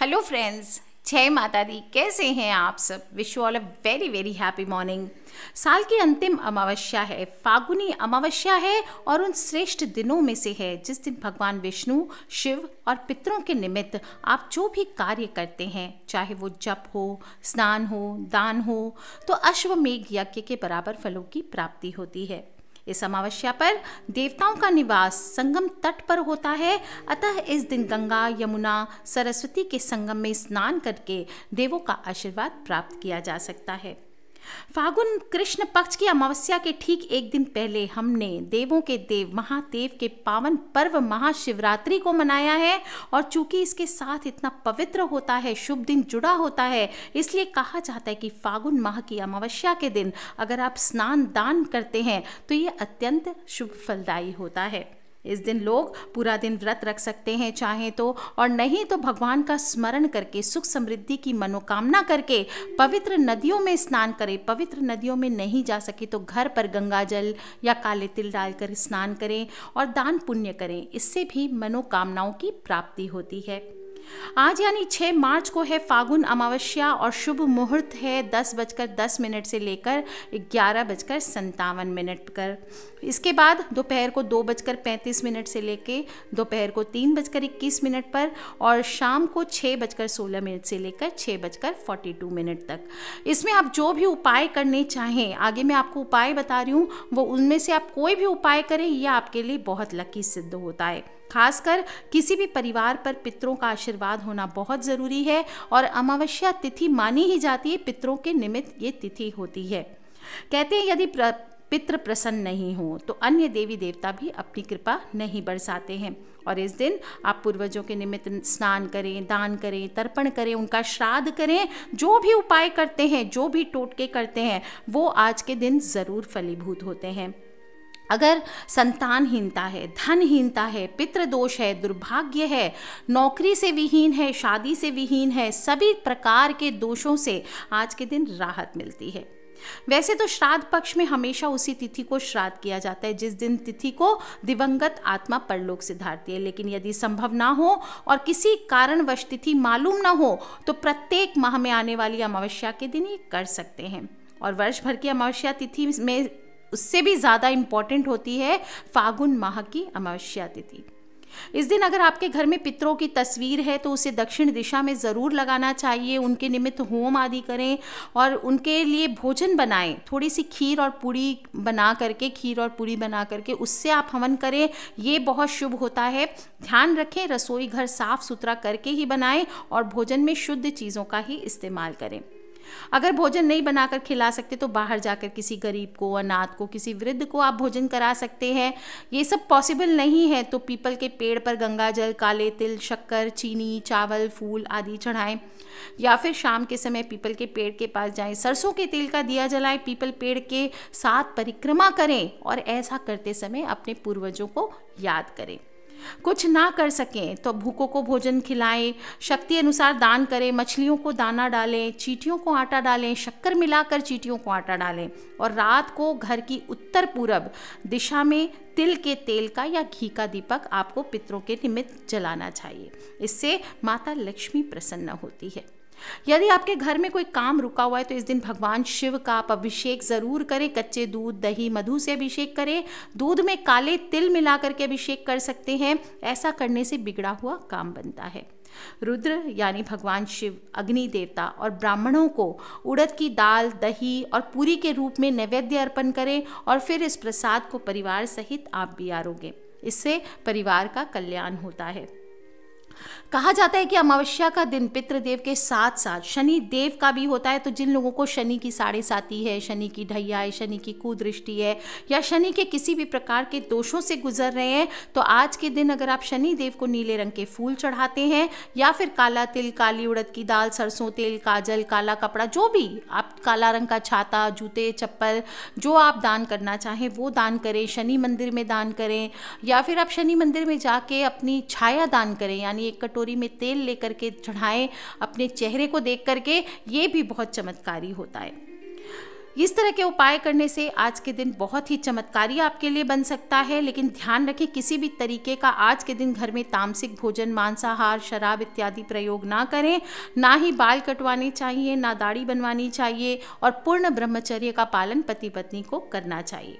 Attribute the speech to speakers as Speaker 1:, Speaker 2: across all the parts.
Speaker 1: hello friends जय माता दी कैसे हैं आप सब wish all a very very happy morning साल की अंतिम अमावस्या है फागुनी अमावस्या है और उन श्रेष्ठ दिनों में से है जिस दिन भगवान विष्णु शिव और पितरों के निमित्त आप जो भी कार्य करते हैं चाहे वो जप हो स्नान हो दान हो तो अश्वमेघ यज्ञ के बराबर फलों की प्राप्ति होती है इस अमावस्या पर देवताओं का निवास संगम तट पर होता है अतः इस दिन गंगा यमुना सरस्वती के संगम में स्नान करके देवों का आशीर्वाद प्राप्त किया जा सकता है फागुन कृष्ण पक्ष की अमावस्या के ठीक एक दिन पहले हमने देवों के देव महादेव के पावन पर्व महाशिवरात्रि को मनाया है और चूंकि इसके साथ इतना पवित्र होता है शुभ दिन जुड़ा होता है इसलिए कहा जाता है कि फागुन माह की अमावस्या के दिन अगर आप स्नान दान करते हैं तो ये अत्यंत शुभ फलदायी होता है इस दिन लोग पूरा दिन व्रत रख सकते हैं चाहे तो और नहीं तो भगवान का स्मरण करके सुख समृद्धि की मनोकामना करके पवित्र नदियों में स्नान करें पवित्र नदियों में नहीं जा सके तो घर पर गंगा जल या काले तिल डालकर स्नान करें और दान पुण्य करें इससे भी मनोकामनाओं की प्राप्ति होती है आज यानी 6 मार्च को है फागुन अमावस्या और शुभ मुहूर्त है दस बजकर दस मिनट से लेकर ग्यारह बजकर संतावन मिनट कर इसके बाद दोपहर को दो बजकर पैंतीस मिनट से लेकर दोपहर को तीन बजकर इक्कीस मिनट पर और शाम को छः बजकर सोलह मिनट से लेकर छः बजकर फोर्टी टू मिनट तक इसमें आप जो भी उपाय करने चाहें आगे मैं आपको उपाय बता रही हूँ वो उनमें से आप कोई भी उपाय करें यह आपके लिए बहुत लकी सिद्ध होता है खासकर किसी भी परिवार पर पितरों का आशीर्वाद होना बहुत ज़रूरी है और अमावस्या तिथि मानी ही जाती है पितरों के निमित्त ये तिथि होती है कहते हैं यदि पितृ प्रसन्न नहीं हो तो अन्य देवी देवता भी अपनी कृपा नहीं बरसाते हैं और इस दिन आप पूर्वजों के निमित्त स्नान करें दान करें तर्पण करें उनका श्राद्ध करें जो भी उपाय करते हैं जो भी टोटके करते हैं वो आज के दिन ज़रूर फलीभूत होते हैं अगर संतानहीनता है धनहीनता है पितृदोष है दुर्भाग्य है नौकरी से विहीन है शादी से विहीन है सभी प्रकार के दोषों से आज के दिन राहत मिलती है वैसे तो श्राद्ध पक्ष में हमेशा उसी तिथि को श्राद्ध किया जाता है जिस दिन तिथि को दिवंगत आत्मा परलोक सिधारती है लेकिन यदि संभव ना हो और किसी कारणवश तिथि मालूम ना हो तो प्रत्येक माह में आने वाली अमावस्या के दिन ये कर सकते हैं और वर्ष भर की अमावस्या तिथि में उससे भी ज़्यादा इम्पॉर्टेंट होती है फागुन माह की अमावस्या तिथि इस दिन अगर आपके घर में पितरों की तस्वीर है तो उसे दक्षिण दिशा में ज़रूर लगाना चाहिए उनके निमित्त होम आदि करें और उनके लिए भोजन बनाएं थोड़ी सी खीर और पूड़ी बना करके खीर और पूड़ी बना करके उससे आप हवन करें ये बहुत शुभ होता है ध्यान रखें रसोई घर साफ़ सुथरा करके ही बनाएं और भोजन में शुद्ध चीज़ों का ही इस्तेमाल करें अगर भोजन नहीं बनाकर खिला सकते तो बाहर जाकर किसी गरीब को अनाथ को किसी वृद्ध को आप भोजन करा सकते हैं ये सब पॉसिबल नहीं है तो पीपल के पेड़ पर गंगा जल काले तिल शक्कर चीनी चावल फूल आदि चढ़ाएं या फिर शाम के समय पीपल के पेड़ के पास जाएं सरसों के तेल का दिया जलाएं पीपल पेड़ के साथ परिक्रमा करें और ऐसा करते समय अपने पूर्वजों को याद करें कुछ ना कर सकें तो भूखों को भोजन खिलाएं शक्ति अनुसार दान करें मछलियों को दाना डालें चीटियों को आटा डालें शक्कर मिलाकर चीटियों को आटा डालें और रात को घर की उत्तर पूरब दिशा में तिल के तेल का या घी का दीपक आपको पितरों के निमित्त जलाना चाहिए इससे माता लक्ष्मी प्रसन्न होती है यदि आपके घर में कोई काम रुका हुआ है तो इस दिन भगवान शिव का आप अभिषेक ज़रूर करें कच्चे दूध दही मधु से अभिषेक करें दूध में काले तिल मिला करके अभिषेक कर सकते हैं ऐसा करने से बिगड़ा हुआ काम बनता है रुद्र यानी भगवान शिव अग्नि देवता और ब्राह्मणों को उड़द की दाल दही और पूरी के रूप में नैवेद्य अर्पण करें और फिर इस प्रसाद को परिवार सहित आप भी आरोगे इससे परिवार का कल्याण होता है कहा जाता है कि अमावस्या का दिन पितृदेव के साथ साथ शनि देव का भी होता है तो जिन लोगों को शनि की साढ़े साथी है शनि की ढैया है शनि की कुदृष्टि है या शनि के किसी भी प्रकार के दोषों से गुजर रहे हैं तो आज के दिन अगर आप शनि देव को नीले रंग के फूल चढ़ाते हैं या फिर काला तिल काली उड़द की दाल सरसों तेल काजल काला कपड़ा जो भी आप काला रंग का छाता जूते चप्पल जो आप दान करना चाहें वो दान करें शनि मंदिर में दान करें या फिर आप शनि मंदिर में जाके अपनी छाया दान करें यानी पानी एक कटोरी में तेल लेकर के चढ़ाएं अपने चेहरे को देख करके ये भी बहुत चमत्कारी होता है इस तरह के उपाय करने से आज के दिन बहुत ही चमत्कारी आपके लिए बन सकता है लेकिन ध्यान रखें किसी भी तरीके का आज के दिन घर में तामसिक भोजन मांसाहार शराब इत्यादि प्रयोग ना करें ना ही बाल कटवाने चाहिए ना दाढ़ी बनवानी चाहिए और पूर्ण ब्रह्मचर्य का पालन पति पत्नी को करना चाहिए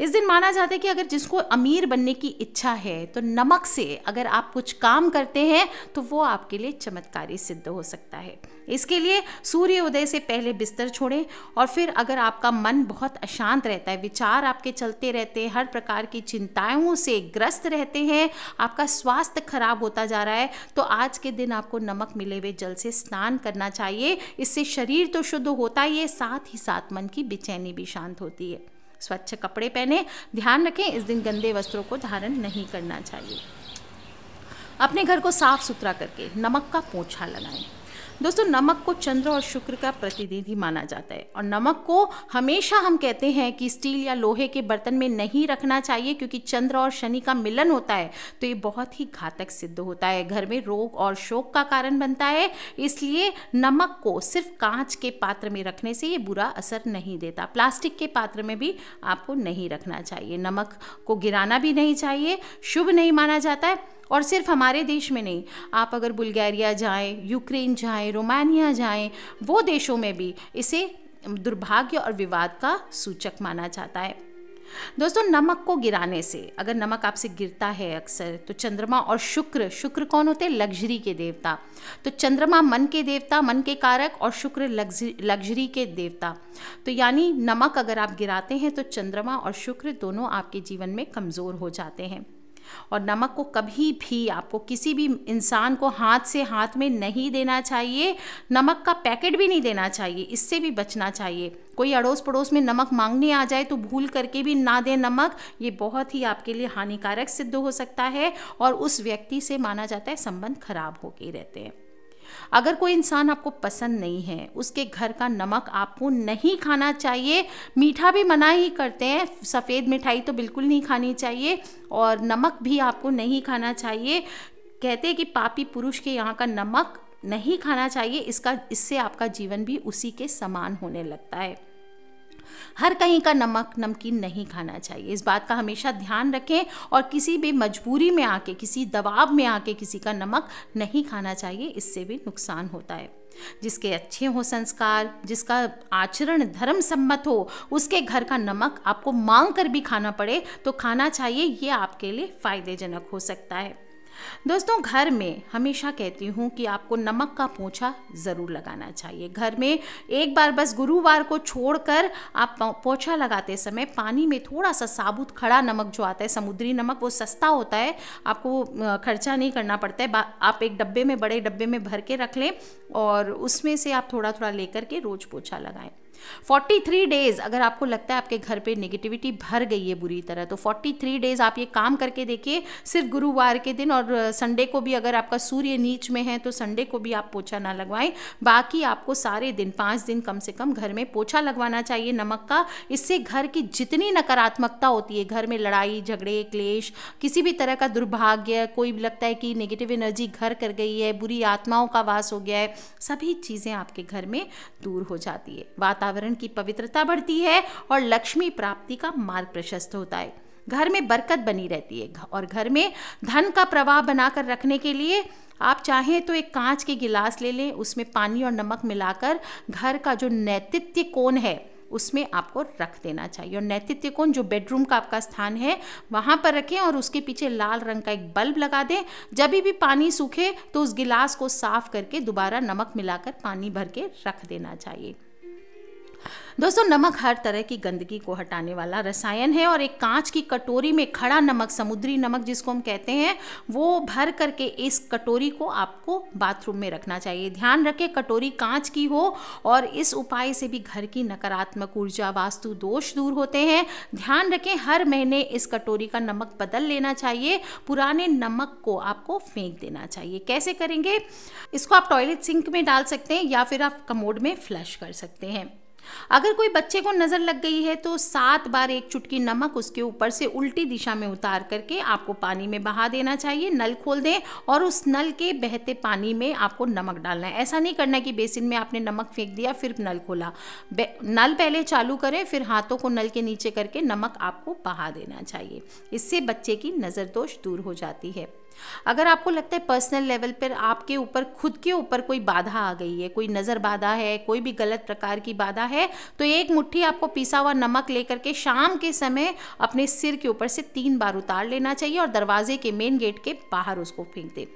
Speaker 1: इस दिन माना जाता है कि अगर जिसको अमीर बनने की इच्छा है तो नमक से अगर आप कुछ काम करते हैं तो वो आपके लिए चमत्कारी सिद्ध हो सकता है इसके लिए सूर्य उदय से पहले बिस्तर छोड़ें और फिर अगर आपका मन बहुत अशांत रहता है विचार आपके चलते रहते हैं हर प्रकार की चिंताओं से ग्रस्त रहते हैं आपका स्वास्थ्य खराब होता जा रहा है तो आज के दिन आपको नमक मिले हुए जल से स्नान करना चाहिए इससे शरीर तो शुद्ध होता ही है साथ ही साथ मन की बेचैनी भी शांत होती है स्वच्छ कपड़े पहने ध्यान रखें इस दिन गंदे वस्त्रों को धारण नहीं करना चाहिए अपने घर को साफ सुथरा करके नमक का पोछा लगाएं दोस्तों नमक को चंद्र और शुक्र का प्रतिनिधि माना जाता है और नमक को हमेशा हम कहते हैं कि स्टील या लोहे के बर्तन में नहीं रखना चाहिए क्योंकि चंद्र और शनि का मिलन होता है तो ये बहुत ही घातक सिद्ध होता है घर में रोग और शोक का कारण बनता है इसलिए नमक को सिर्फ कांच के पात्र में रखने से ये बुरा असर नहीं देता प्लास्टिक के पात्र में भी आपको नहीं रखना चाहिए नमक को गिराना भी नहीं चाहिए शुभ नहीं माना जाता है और सिर्फ हमारे देश में नहीं आप अगर बुल्गारिया जाएं यूक्रेन जाएं रोमानिया जाएं वो देशों में भी इसे दुर्भाग्य और विवाद का सूचक माना जाता है दोस्तों नमक को गिराने से अगर नमक आपसे गिरता है अक्सर तो चंद्रमा और शुक्र शुक्र कौन होते हैं लग्जरी के देवता तो चंद्रमा मन के देवता मन के कारक और शुक्र लग्जरी के देवता तो यानी नमक अगर आप गिराते हैं तो चंद्रमा और शुक्र दोनों आपके जीवन में कमज़ोर हो जाते हैं और नमक को कभी भी आपको किसी भी इंसान को हाथ से हाथ में नहीं देना चाहिए नमक का पैकेट भी नहीं देना चाहिए इससे भी बचना चाहिए कोई अड़ोस पड़ोस में नमक मांगने आ जाए तो भूल करके भी ना दें नमक ये बहुत ही आपके लिए हानिकारक सिद्ध हो सकता है और उस व्यक्ति से माना जाता है संबंध खराब होके रहते हैं अगर कोई इंसान आपको पसंद नहीं है उसके घर का नमक आपको नहीं खाना चाहिए मीठा भी मना ही करते हैं सफ़ेद मिठाई तो बिल्कुल नहीं खानी चाहिए और नमक भी आपको नहीं खाना चाहिए कहते हैं कि पापी पुरुष के यहाँ का नमक नहीं खाना चाहिए इसका इससे आपका जीवन भी उसी के समान होने लगता है हर कहीं का नमक नमकीन नहीं खाना चाहिए इस बात का हमेशा ध्यान रखें और किसी भी मजबूरी में आके किसी दबाव में आके किसी का नमक नहीं खाना चाहिए इससे भी नुकसान होता है जिसके अच्छे हो संस्कार जिसका आचरण धर्म सम्मत हो उसके घर का नमक आपको मांग कर भी खाना पड़े तो खाना चाहिए ये आपके लिए फ़ायदेजनक हो सकता है दोस्तों घर में हमेशा कहती हूँ कि आपको नमक का पोछा ज़रूर लगाना चाहिए घर में एक बार बस गुरुवार को छोड़कर आप पोछा लगाते समय पानी में थोड़ा सा साबुत खड़ा नमक जो आता है समुद्री नमक वो सस्ता होता है आपको खर्चा नहीं करना पड़ता है आप एक डब्बे में बड़े डब्बे में भर के रख लें और उसमें से आप थोड़ा थोड़ा लेकर के रोज़ पोछा लगाएं 43 डेज अगर आपको लगता है आपके घर पे नेगेटिविटी भर गई है बुरी तरह तो 43 डेज आप ये काम करके देखिए सिर्फ गुरुवार के दिन और संडे को भी अगर आपका सूर्य नीच में है तो संडे को भी आप पोछा ना लगवाएं बाकी आपको सारे दिन पाँच दिन कम से कम घर में पोछा लगवाना चाहिए नमक का इससे घर की जितनी नकारात्मकता होती है घर में लड़ाई झगड़े क्लेश किसी भी तरह का दुर्भाग्य कोई लगता है कि नेगेटिव एनर्जी घर कर गई है बुरी आत्माओं का वास हो गया है सभी चीज़ें आपके घर में दूर हो जाती है बात वातावरण की पवित्रता बढ़ती है और लक्ष्मी प्राप्ति का मार्ग प्रशस्त होता है घर में बरकत बनी रहती है और घर में धन का प्रवाह बनाकर रखने के लिए आप चाहें तो एक कांच के गिलास ले लें उसमें पानी और नमक मिलाकर घर का जो नैतित्य कोण है उसमें आपको रख देना चाहिए और नैतित्य कोण जो बेडरूम का आपका स्थान है वहाँ पर रखें और उसके पीछे लाल रंग का एक बल्ब लगा दें जब भी पानी सूखे तो उस गिलास को साफ करके दोबारा नमक मिलाकर पानी भर के रख देना चाहिए दोस्तों नमक हर तरह की गंदगी को हटाने वाला रसायन है और एक कांच की कटोरी में खड़ा नमक समुद्री नमक जिसको हम कहते हैं वो भर करके इस कटोरी को आपको बाथरूम में रखना चाहिए ध्यान रखें कटोरी कांच की हो और इस उपाय से भी घर की नकारात्मक ऊर्जा वास्तु दोष दूर होते हैं ध्यान रखें हर महीने इस कटोरी का नमक बदल लेना चाहिए पुराने नमक को आपको फेंक देना चाहिए कैसे करेंगे इसको आप टॉयलेट सिंक में डाल सकते हैं या फिर आप कमोड में फ्लश कर सकते हैं अगर कोई बच्चे को नज़र लग गई है तो सात बार एक चुटकी नमक उसके ऊपर से उल्टी दिशा में उतार करके आपको पानी में बहा देना चाहिए नल खोल दें और उस नल के बहते पानी में आपको नमक डालना है ऐसा नहीं करना कि बेसिन में आपने नमक फेंक दिया फिर नल खोला नल पहले चालू करें फिर हाथों को नल के नीचे करके नमक आपको बहा देना चाहिए इससे बच्चे की नज़र दोष दूर हो जाती है अगर आपको लगता है पर्सनल लेवल पर आपके ऊपर खुद के ऊपर कोई बाधा आ गई है कोई नज़र बाधा है कोई भी गलत प्रकार की बाधा है तो एक मुट्ठी आपको पिसा हुआ नमक लेकर के शाम के समय अपने सिर के ऊपर से तीन बार उतार लेना चाहिए और दरवाजे के मेन गेट के बाहर उसको फेंक दें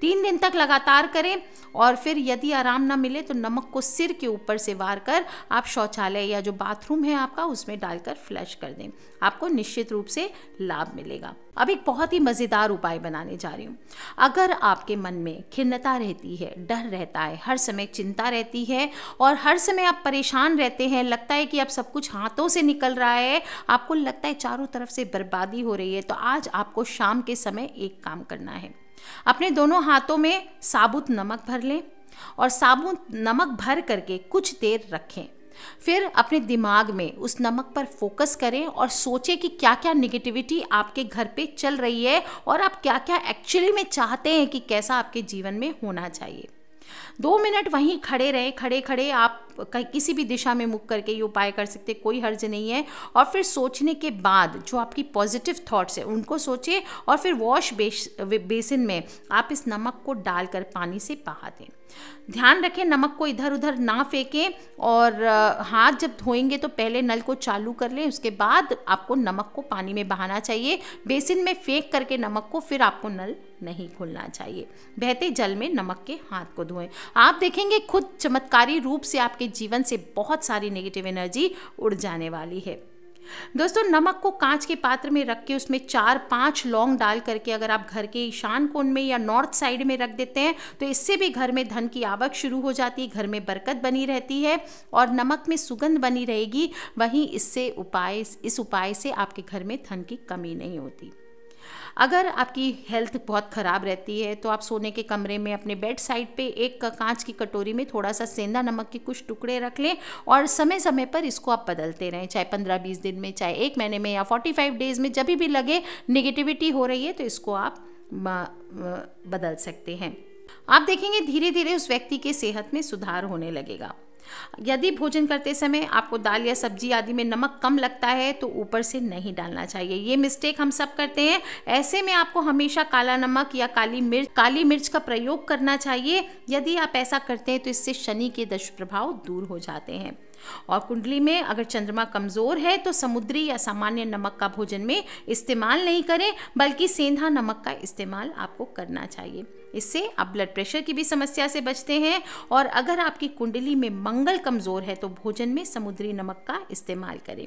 Speaker 1: तीन दिन तक लगातार करें और फिर यदि आराम ना मिले तो नमक को सिर के ऊपर से वार कर आप शौचालय या जो बाथरूम है आपका उसमें डालकर फ्लश कर दें आपको निश्चित रूप से लाभ मिलेगा अब एक बहुत ही मज़ेदार उपाय बनाने जा रही हूँ अगर आपके मन में खिन्नता रहती है डर रहता है हर समय चिंता रहती है और हर समय आप परेशान रहते हैं लगता है कि अब सब कुछ हाथों से निकल रहा है आपको लगता है चारों तरफ से बर्बादी हो रही है तो आज आपको शाम के समय एक काम करना है अपने दोनों हाथों में साबुत नमक भर लें और साबुत नमक भर करके कुछ देर रखें फिर अपने दिमाग में उस नमक पर फोकस करें और सोचें कि क्या क्या निगेटिविटी आपके घर पे चल रही है और आप क्या क्या एक्चुअली में चाहते हैं कि कैसा आपके जीवन में होना चाहिए दो मिनट वहीं खड़े रहें खड़े खड़े आप किसी भी दिशा में मुख करके ये उपाय कर सकते कोई हर्ज नहीं है और फिर सोचने के बाद जो आपकी पॉजिटिव थॉट्स है उनको सोचें और फिर वॉश बेस बेसिन में आप इस नमक को डालकर पानी से बहा दें ध्यान रखें नमक को इधर उधर ना फेंकें और हाथ जब धोएंगे तो पहले नल को चालू कर लें उसके बाद आपको नमक को पानी में बहाना चाहिए बेसिन में फेंक करके नमक को फिर आपको नल नहीं खोलना चाहिए बहते जल में नमक के हाथ को धोएं आप देखेंगे खुद चमत्कारी रूप से आपके जीवन से बहुत सारी नेगेटिव एनर्जी उड़ जाने वाली है दोस्तों नमक को कांच के पात्र में रख के उसमें चार पाँच लौंग डाल करके अगर आप घर के ईशान कोण में या नॉर्थ साइड में रख देते हैं तो इससे भी घर में धन की आवक शुरू हो जाती है घर में बरकत बनी रहती है और नमक में सुगंध बनी रहेगी वहीं इससे उपाय इस उपाय से आपके घर में धन की कमी नहीं होती अगर आपकी हेल्थ बहुत ख़राब रहती है तो आप सोने के कमरे में अपने बेड साइड पे एक कांच की कटोरी में थोड़ा सा सेंधा नमक के कुछ टुकड़े रख लें और समय समय पर इसको आप बदलते रहें चाहे पंद्रह बीस दिन में चाहे एक महीने में या फोर्टी फाइव डेज़ में जब भी लगे निगेटिविटी हो रही है तो इसको आप बदल सकते हैं आप देखेंगे धीरे धीरे उस व्यक्ति के सेहत में सुधार होने लगेगा यदि भोजन करते समय आपको दाल या सब्जी आदि में नमक कम लगता है तो ऊपर से नहीं डालना चाहिए ये मिस्टेक हम सब करते हैं ऐसे में आपको हमेशा काला नमक या काली मिर्च काली मिर्च का प्रयोग करना चाहिए यदि आप ऐसा करते हैं तो इससे शनि के दुष्प्रभाव दूर हो जाते हैं और कुंडली में अगर चंद्रमा कमज़ोर है तो समुद्री या सामान्य नमक का भोजन में इस्तेमाल नहीं करें बल्कि सेंधा नमक का इस्तेमाल आपको करना चाहिए इससे आप ब्लड प्रेशर की भी समस्या से बचते हैं और अगर आपकी कुंडली में मंगल कमज़ोर है तो भोजन में समुद्री नमक का इस्तेमाल करें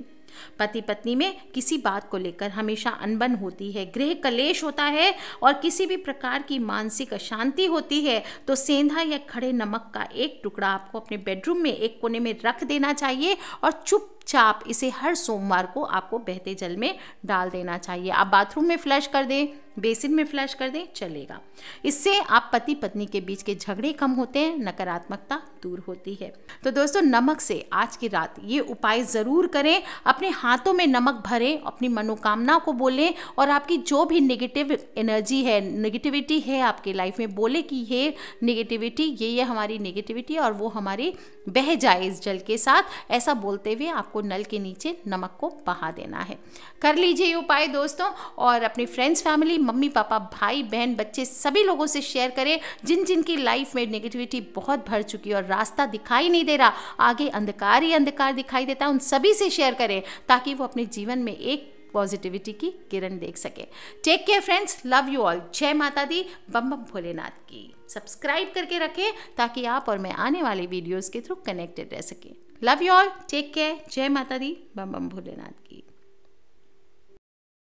Speaker 1: पति पत्नी में किसी बात को लेकर हमेशा अनबन होती है गृह कलेश होता है और किसी भी प्रकार की मानसिक अशांति होती है तो सेंधा या खड़े नमक का एक टुकड़ा आपको अपने बेडरूम में एक कोने में रख देना चाहिए और चुप चाप इसे हर सोमवार को आपको बहते जल में डाल देना चाहिए आप बाथरूम में फ्लश कर दें बेसिन में फ्लैश कर दें चलेगा इससे आप पति पत्नी के बीच के झगड़े कम होते हैं नकारात्मकता दूर होती है तो दोस्तों नमक से आज की रात ये उपाय ज़रूर करें अपने हाथों में नमक भरें अपनी मनोकामना को बोलें और आपकी जो भी निगेटिव एनर्जी है निगेटिविटी है आपके लाइफ में बोले कि ये निगेटिविटी ये ये हमारी नेगेटिविटी और वो हमारी बह जाए इस जल के साथ ऐसा बोलते हुए आपको नल के नीचे नमक को बहा देना है कर लीजिए ये उपाय दोस्तों और अपने फ्रेंड्स फैमिली मम्मी पापा भाई बहन बच्चे सभी लोगों से शेयर करें जिन जिन की लाइफ में नेगेटिविटी बहुत भर चुकी है और रास्ता दिखाई नहीं दे रहा आगे अंधकार ही अंधकार दिखाई देता है उन सभी से शेयर करें ताकि वो अपने जीवन में एक पॉजिटिविटी की किरण देख सके take care friends love you all जय माता दी बम बम भोलेनाथ की सब्सक्राइब करके रखें ताकि आप और मैं आने वाले वीडियोस के थ्रू कनेक्टेड रह सकें love you all take care जय माता दी बम बम भोलेनाथ की